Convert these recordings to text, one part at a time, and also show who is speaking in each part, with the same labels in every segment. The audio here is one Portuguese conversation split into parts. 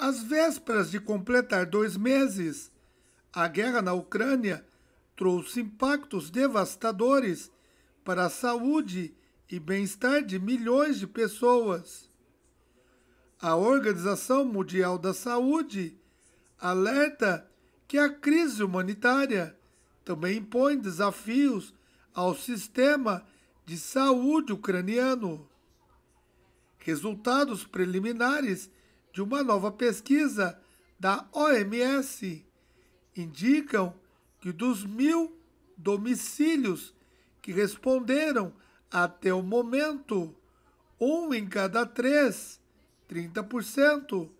Speaker 1: Às vésperas de completar dois meses, a guerra na Ucrânia trouxe impactos devastadores para a saúde e bem-estar de milhões de pessoas. A Organização Mundial da Saúde alerta que a crise humanitária também impõe desafios ao sistema de saúde ucraniano. Resultados preliminares de uma nova pesquisa da OMS indicam que dos mil domicílios que responderam até o momento, um em cada três, 30%,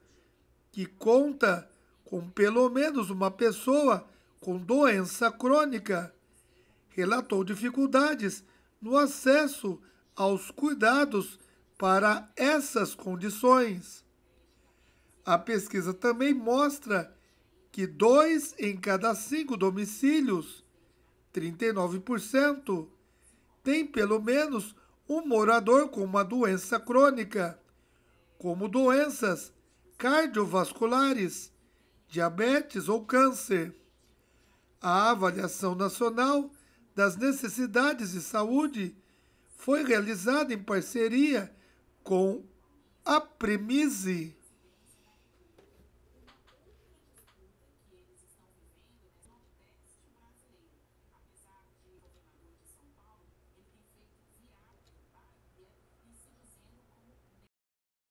Speaker 1: que conta com pelo menos uma pessoa com doença crônica, relatou dificuldades no acesso aos cuidados para essas condições. A pesquisa também mostra que dois em cada cinco domicílios, 39%, tem pelo menos um morador com uma doença crônica, como doenças cardiovasculares, diabetes ou câncer. A avaliação nacional das necessidades de saúde foi realizada em parceria com a Premise.